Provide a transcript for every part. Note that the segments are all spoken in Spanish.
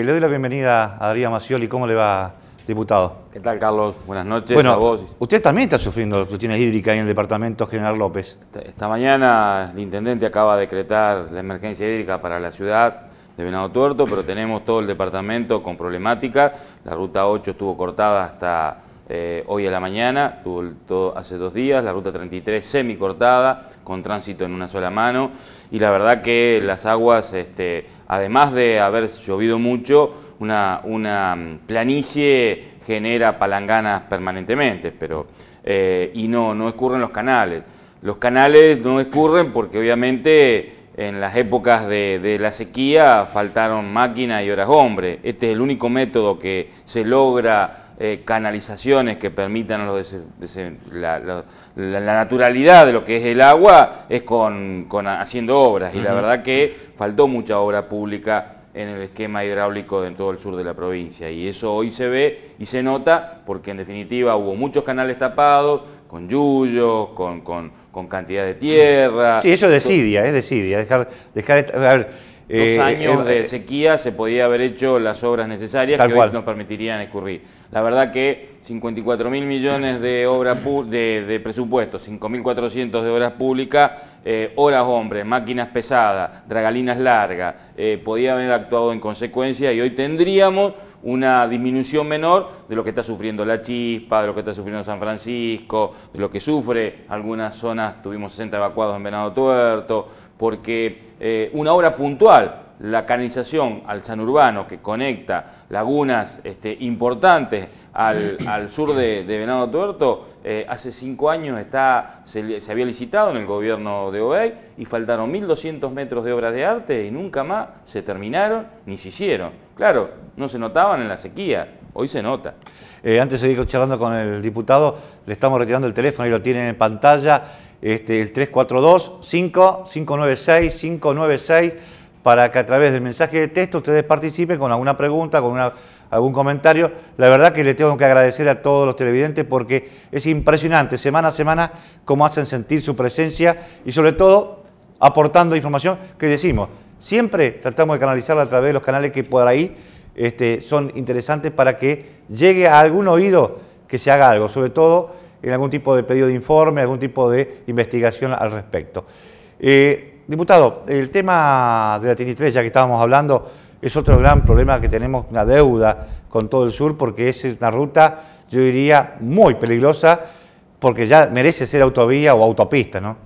Eh, le doy la bienvenida a Daría Macioli. ¿Cómo le va, diputado? ¿Qué tal, Carlos? Buenas noches a vos. Usted también está sufriendo tiene hídrica en el departamento General López. Esta mañana el intendente acaba de decretar la emergencia hídrica para la ciudad de Venado Tuerto, pero tenemos todo el departamento con problemática. La ruta 8 estuvo cortada hasta eh, hoy a la mañana, hace dos días, la ruta 33 semi cortada, con tránsito en una sola mano, y la verdad que las aguas, este, además de haber llovido mucho, una, mm, planicie genera palanganas permanentemente, pero, eh, y no, no escurren los canales. Los canales no escurren porque obviamente en las épocas de, la sequía faltaron máquinas y horas hombre. Este es el único método que se logra eh, canalizaciones que permitan la, naturalidad de lo que es el agua es con, haciendo obras. Y la verdad que faltó mucha obra pública en el esquema hidráulico en todo el sur de la provincia. Y eso hoy se ve y se nota porque en definitiva hubo muchos canales tapados, con yuyos, con, cantidad de tierra. Sí, eso es decidia, es decidia, Dejar, dejar, Dos eh, años eh, de sequía se podía haber hecho las obras necesarias que hoy nos permitirían escurrir. La verdad que 54 mil millones de, obra de, presupuesto, 5.400 de horas públicas, eh, horas hombres, máquinas pesadas, dragalinas largas, eh, podía haber actuado en consecuencia y hoy tendríamos una disminución menor de lo que está sufriendo La Chispa, de lo que está sufriendo San Francisco, de lo que sufre algunas zonas, tuvimos 60 evacuados en Venado Tuerto, porque eh, una obra puntual la canalización al San Urbano que conecta lagunas este, importantes al, sur de, Venado Tuerto, eh, hace cinco años está, se, había licitado en el gobierno de Obey y faltaron 1.200 metros de obras de arte y nunca más se terminaron ni se hicieron. Claro, no se notaban en la sequía, hoy se nota. Eh, antes de seguir charlando con el diputado, le estamos retirando el teléfono y lo tienen en pantalla, este, el 342 5596 596 para que a través del mensaje de texto ustedes participen con alguna pregunta, con una, algún comentario. La verdad que le tengo que agradecer a todos los televidentes porque es impresionante semana a semana cómo hacen sentir su presencia y sobre todo aportando información que decimos. Siempre tratamos de canalizarla a través de los canales que por ahí este, son interesantes para que llegue a algún oído que se haga algo, sobre todo en algún tipo de pedido de informe, algún tipo de investigación al respecto. Eh, Diputado, el tema de la T3, ya que estábamos hablando, es otro gran problema que tenemos, una deuda con todo el sur, porque es una ruta, yo diría, muy peligrosa, porque ya merece ser autovía o autopista, ¿no?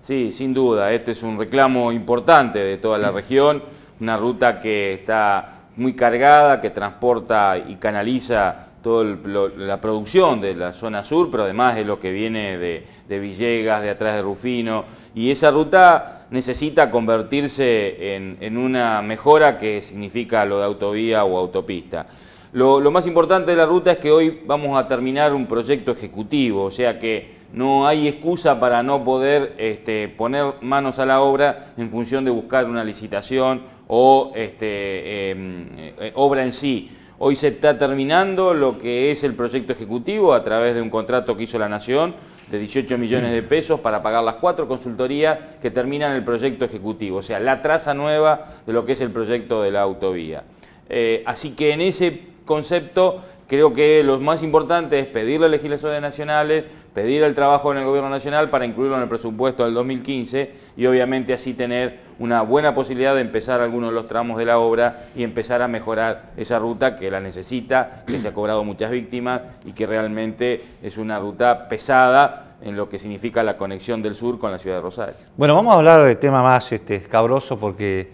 Sí, sin duda, este es un reclamo importante de toda la región, una ruta que está muy cargada, que transporta y canaliza toda la producción de la zona sur, pero además es lo que viene de, Villegas, de atrás de Rufino, y esa ruta necesita convertirse en, una mejora que significa lo de autovía o autopista. Lo, más importante de la ruta es que hoy vamos a terminar un proyecto ejecutivo, o sea que no hay excusa para no poder este, poner manos a la obra en función de buscar una licitación o este, em, eh, obra en sí. Hoy se está terminando lo que es el proyecto ejecutivo a través de un contrato que hizo la Nación de 18 millones de pesos para pagar las cuatro consultorías que terminan el proyecto ejecutivo, o sea, la traza nueva de lo que es el proyecto de la autovía. Eh, así que en ese concepto creo que lo más importante es pedir a legisladores nacionales, pedir el trabajo en el Gobierno Nacional para incluirlo en el presupuesto del 2015 y obviamente así tener una buena posibilidad de empezar algunos de los tramos de la obra y empezar a mejorar esa ruta que la necesita, que se ha cobrado muchas víctimas y que realmente es una ruta pesada en lo que significa la conexión del sur con la ciudad de Rosario. Bueno, vamos a hablar del tema más este, escabroso porque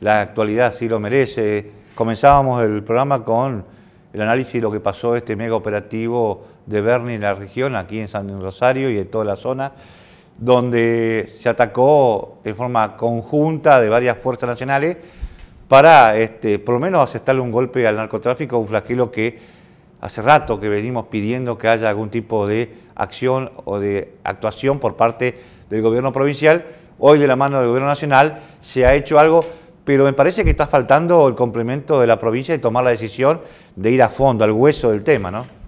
la actualidad sí lo merece. Comenzábamos el programa con el análisis de lo que pasó este mega operativo de Berni en la región, aquí en San Rosario y en toda la zona, donde se atacó en forma conjunta de varias fuerzas nacionales para, este, por lo menos, aceptarle un golpe al narcotráfico, un flagelo que hace rato que venimos pidiendo que haya algún tipo de acción o de actuación por parte del gobierno provincial. Hoy de la mano del gobierno nacional se ha hecho algo, pero me parece que está faltando el complemento de la provincia de tomar la decisión de ir a fondo, al hueso del tema, ¿no?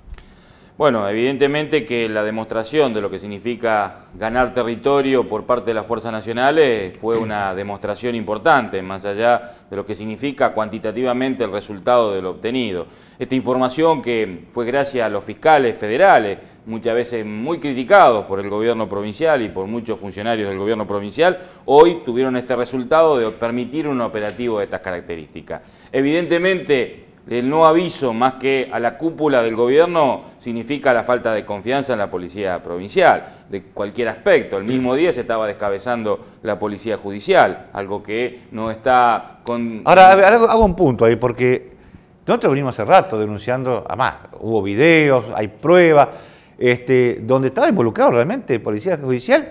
Bueno, evidentemente que la demostración de lo que significa ganar territorio por parte de las fuerzas nacionales fue una demostración importante, más allá de lo que significa cuantitativamente el resultado de lo obtenido. Esta información que fue gracias a los fiscales federales, muchas veces muy criticados por el gobierno provincial y por muchos funcionarios del gobierno provincial, hoy tuvieron este resultado de permitir un operativo de estas características. Evidentemente el no aviso más que a la cúpula del gobierno significa la falta de confianza en la policía provincial, de cualquier aspecto. El mismo día se estaba descabezando la policía judicial, algo que no está con... Ahora, hago un punto ahí, porque nosotros venimos hace rato denunciando, además, hubo videos, hay pruebas, este, donde estaba involucrado realmente policía judicial.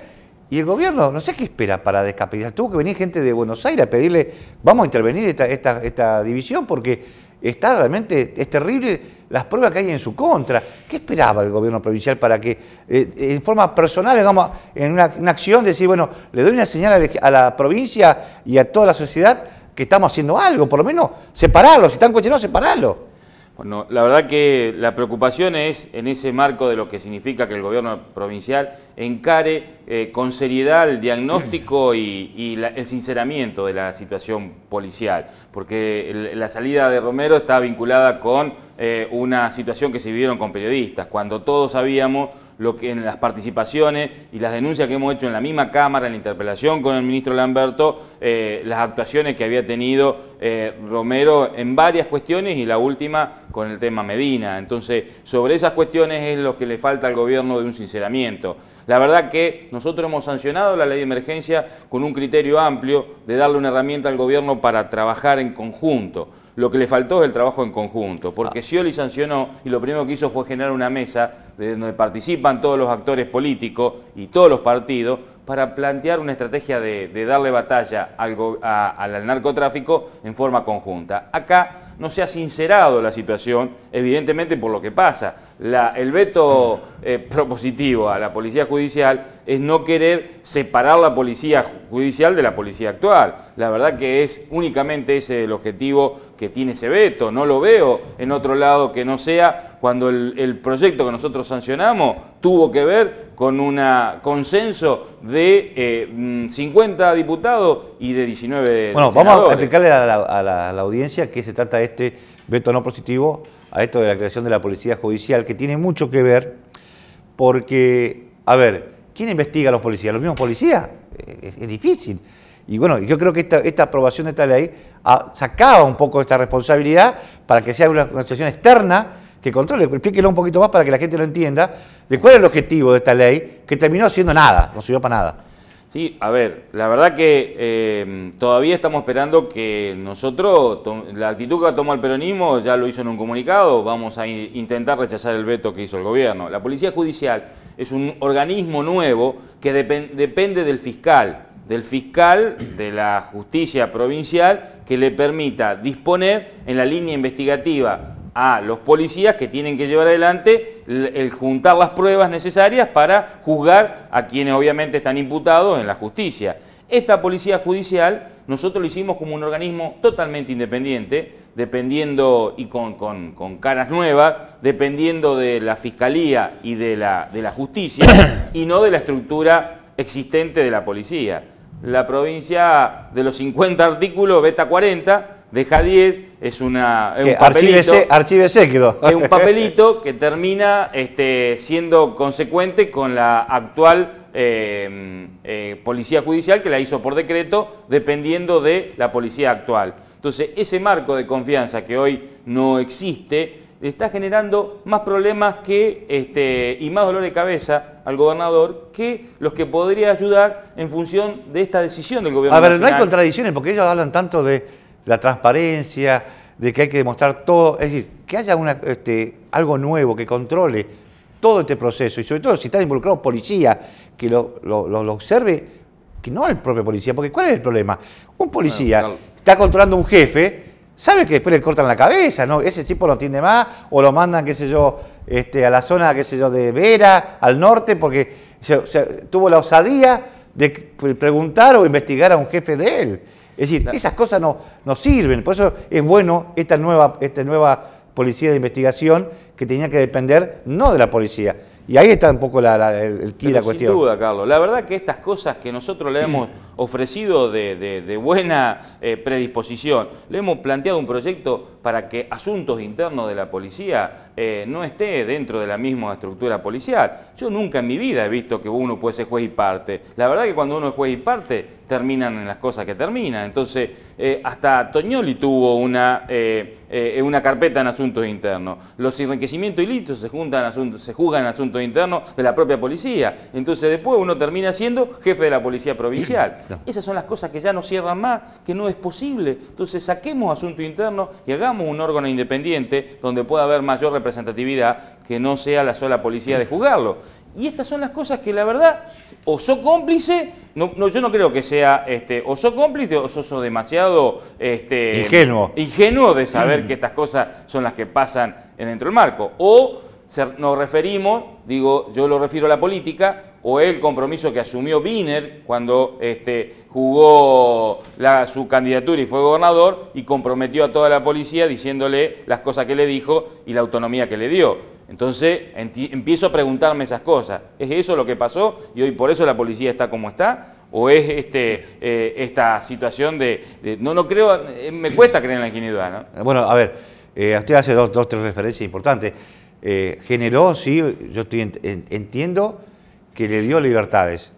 Y el gobierno, no sé qué espera para descapitalizar. Tuvo que venir gente de Buenos Aires a pedirle, vamos a intervenir esta, esta división porque está realmente, es terrible las pruebas que hay en su contra. ¿Qué esperaba el gobierno provincial para que, eh, en forma personal, digamos, en una, acción, decir, bueno, le doy una señal a la, provincia y a toda la sociedad que estamos haciendo algo, por lo menos separarlo, si están cuestionados, separarlo? Bueno, la verdad que la preocupación es en ese marco de lo que significa que el gobierno provincial encare eh, con seriedad el diagnóstico y, el sinceramiento de la situación policial, porque la salida de Romero está vinculada con eh, una situación que se vivieron con periodistas, cuando todos sabíamos que en las participaciones y las denuncias que hemos hecho en la misma Cámara, en la interpelación con el ministro Lamberto, eh, las actuaciones que había tenido eh, Romero en varias cuestiones y la última con el tema Medina. Entonces, sobre esas cuestiones es lo que le falta al gobierno de un sinceramiento. La verdad que nosotros hemos sancionado la ley de emergencia con un criterio amplio de darle una herramienta al gobierno para trabajar en conjunto. Lo que le faltó es el trabajo en conjunto, porque ah. Scioli sancionó y lo primero que hizo fue generar una mesa de donde participan todos los actores políticos y todos los partidos para plantear una estrategia de, darle batalla al, al narcotráfico en forma conjunta. Acá no se ha sincerado la situación, evidentemente por lo que pasa el veto eh, propositivo a la policía judicial es no querer separar la policía judicial de la policía actual. La verdad que es únicamente ese el objetivo que tiene ese veto. No lo veo en otro lado que no sea cuando el, proyecto que nosotros sancionamos tuvo que ver con un consenso de 50 eh, mm, diputados y de 19 Bueno, vamos a explicarle a la, audiencia que se trata de este veto no positivo a esto de la creación de la policía judicial, que tiene mucho que ver porque, a ver, ¿quién investiga a los policías? ¿Los mismos policías? Eh, es, difícil. Y bueno, yo creo que esta, aprobación de esta ley sacaba un poco de esta responsabilidad para que sea una organización externa que controle. Explíquelo un poquito más para que la gente lo entienda de cuál es el objetivo de esta ley que terminó siendo nada, no sirvió para nada. Sí, a ver, la verdad que em, todavía estamos esperando que nosotros, la actitud que va el peronismo, ya lo hizo en un comunicado, vamos a intentar rechazar el veto que hizo el gobierno. La Policía Judicial es un organismo nuevo que depende del fiscal, del fiscal de la justicia provincial que le permita disponer en la línea investigativa a los policías que tienen que llevar adelante el, juntar las pruebas necesarias para juzgar a quienes obviamente están imputados en la justicia. Esta policía judicial nosotros lo hicimos como un organismo totalmente independiente, dependiendo y con, caras nuevas, dependiendo de la fiscalía y de la, de la justicia y no de la estructura existente de la policía. La provincia de los 50 artículos, beta 40, de 10, es, una, es un papelito. Es un papelito que termina este, siendo consecuente con la actual em, eh, policía judicial que la hizo por decreto, dependiendo de la policía actual. Entonces, ese marco de confianza que hoy no existe está generando más problemas que, este, y más dolor de cabeza al gobernador que los que podría ayudar en función de esta decisión del gobierno. A ver, no hay contradicciones porque ellos hablan tanto de la transparencia, de que hay que demostrar todo, es decir, que haya este, algo nuevo que controle todo este proceso y sobre todo si están involucrados policía que lo, observe, que no el propio policía, porque ¿cuál es el problema? Un policía está controlando a un jefe, sabe que después le cortan la cabeza, ¿no? Ese tipo no tiene más, o lo mandan, qué sé yo, este, a la zona, qué sé yo, de Vera, al norte, porque tuvo la osadía de preguntar o investigar a un jefe de él. Es decir, esas cosas no, no sirven. Por eso es bueno esta nueva, esta nueva policía de investigación que tenía que depender no de la policía. Y ahí está un poco la, el, el la cuestión. Sin duda, Carlos. La verdad que estas cosas que nosotros le hemos ofrecido de, buena eh, predisposición. Le hemos planteado un proyecto para que asuntos internos de la policía eh, no esté dentro de la misma estructura policial. Yo nunca en mi vida he visto que uno puede ser juez y parte. La verdad que cuando uno es juez y parte, terminan en las cosas que terminan. Entonces, eh, hasta Toñoli tuvo una, una carpeta en asuntos internos. Los enriquecimientos ilícitos se, juntan se juzgan en asuntos internos de la propia policía. Entonces, después uno termina siendo jefe de la policía provincial. Esas son las cosas que ya no cierran más, que no es posible. Entonces saquemos asunto interno y hagamos un órgano independiente donde pueda haber mayor representatividad que no sea la sola policía de juzgarlo. Y estas son las cosas que la verdad, o sos cómplice, no, yo no creo que sea, este, o sos cómplice o sos, demasiado este, ingenuo. de saber que estas cosas son las que pasan dentro del marco. O nos referimos, digo, yo lo refiero a la política, o el compromiso que asumió Biner cuando este, jugó su candidatura y fue gobernador y comprometió a toda la policía diciéndole las cosas que le dijo y la autonomía que le dio. Entonces empiezo a preguntarme esas cosas. ¿Es eso lo que pasó y hoy por eso la policía está como está? ¿O es este, eh, esta situación de, No, no creo, eh, me cuesta creer en la ingenuidad, ¿no? Eh, bueno, a ver, usted hace dos, tres referencias importantes. generó, sí, yo estoy entiendo que le dio libertades.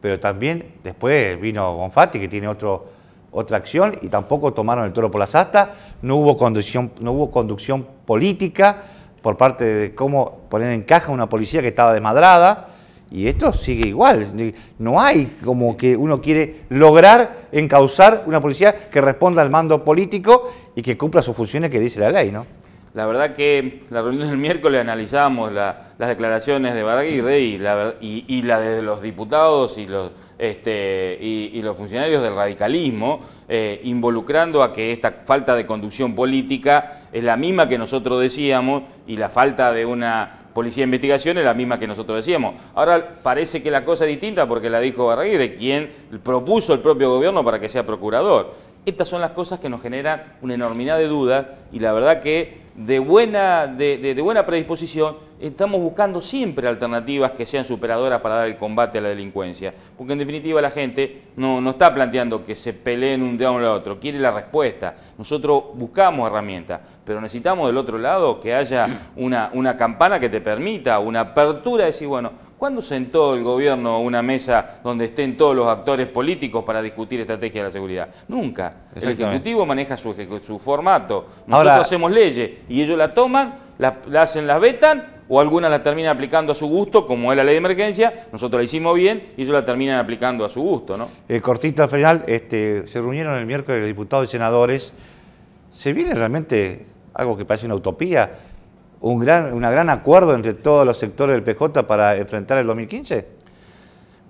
Pero también después vino Bonfatti, que tiene otro, otra acción, y tampoco tomaron el toro por las astas, no hubo conducción, no hubo conducción política por parte de cómo poner en caja una policía que estaba desmadrada, y esto sigue igual. No hay como que uno quiere lograr encauzar una policía que responda al mando político y que cumpla sus funciones que dice la ley, ¿no? La verdad que la reunión del miércoles analizábamos las declaraciones de Barguirre y la, y, la de los diputados y los, este, funcionarios del radicalismo, eh, involucrando a que esta falta de conducción política es la misma que nosotros decíamos y la falta de una policía de investigación es la misma que nosotros decíamos. Ahora parece que la cosa es distinta porque la dijo de quien propuso el propio gobierno para que sea procurador. Estas son las cosas que nos generan una enormidad de dudas y la verdad que de buena, de buena predisposición estamos buscando siempre alternativas que sean superadoras para dar el combate a la delincuencia. Porque en definitiva la gente no, está planteando que se peleen un día o al otro, quiere la respuesta. Nosotros buscamos herramientas, pero necesitamos del otro lado que haya una, una campana que te permita, una apertura de decir, bueno, ¿Cuándo sentó el gobierno una mesa donde estén todos los actores políticos para discutir estrategia de la seguridad? Nunca. El Ejecutivo maneja su, formato. Nosotros hacemos leyes y ellos la toman, la, la hacen, las vetan o alguna la termina aplicando a su gusto, como es la ley de emergencia, nosotros la hicimos bien y ellos la terminan aplicando a su gusto. ¿no? Eh, al final, este, se reunieron el miércoles diputados y senadores. ¿Se viene realmente algo que parece una utopía? ¿Un gran, ¿Un gran acuerdo entre todos los sectores del PJ para enfrentar el 2015?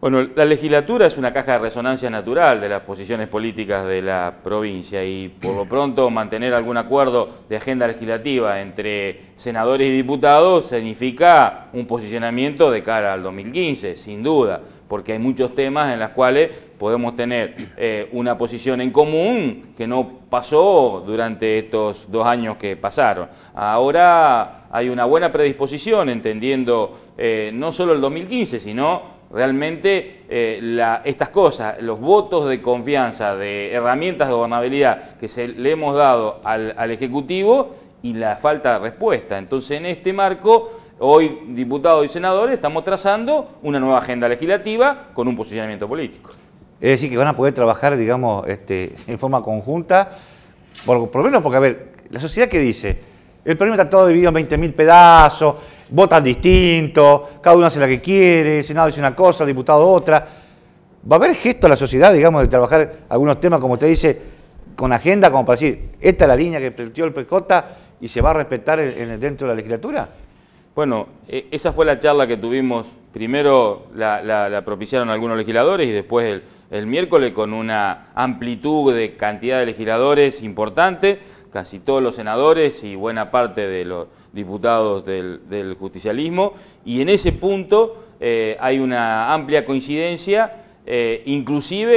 Bueno, la legislatura es una caja de resonancia natural de las posiciones políticas de la provincia y por lo pronto mantener algún acuerdo de agenda legislativa entre senadores y diputados significa un posicionamiento de cara al 2015, sin duda, porque hay muchos temas en los cuales podemos tener eh, una posición en común que no pasó durante estos dos años que pasaron. Ahora hay una buena predisposición entendiendo eh, no solo el 2015, sino Realmente eh, estas cosas, los votos de confianza, de herramientas de gobernabilidad que se le hemos dado al, Ejecutivo y la falta de respuesta. Entonces en este marco hoy diputados y senadores estamos trazando una nueva agenda legislativa con un posicionamiento político. Es decir, que van a poder trabajar, digamos, este, en forma conjunta, por, por lo menos porque, a ver, la sociedad que dice, el problema está todo dividido en 20.000 pedazos, votan distinto, cada uno hace la que quiere, el Senado dice una cosa, el diputado otra. ¿Va a haber gesto a la sociedad, digamos, de trabajar algunos temas, como usted dice, con agenda, como para decir, esta es la línea que planteó el PJ y se va a respetar en, dentro de la legislatura? Bueno, e, esa fue la charla que tuvimos. Primero la, propiciaron algunos legisladores y después el miércoles con una amplitud de cantidad de legisladores importante casi todos los senadores y buena parte de los diputados del, justicialismo, y en ese punto eh, hay una amplia coincidencia, eh, inclusive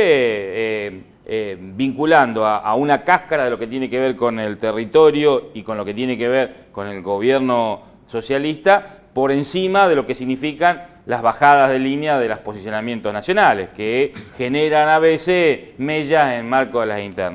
eh, vinculando a, una cáscara de lo que tiene que ver con el territorio y con lo que tiene que ver con el gobierno socialista, por encima de lo que significan las bajadas de línea de los posicionamientos nacionales, que generan a veces mellas en marco de las internas.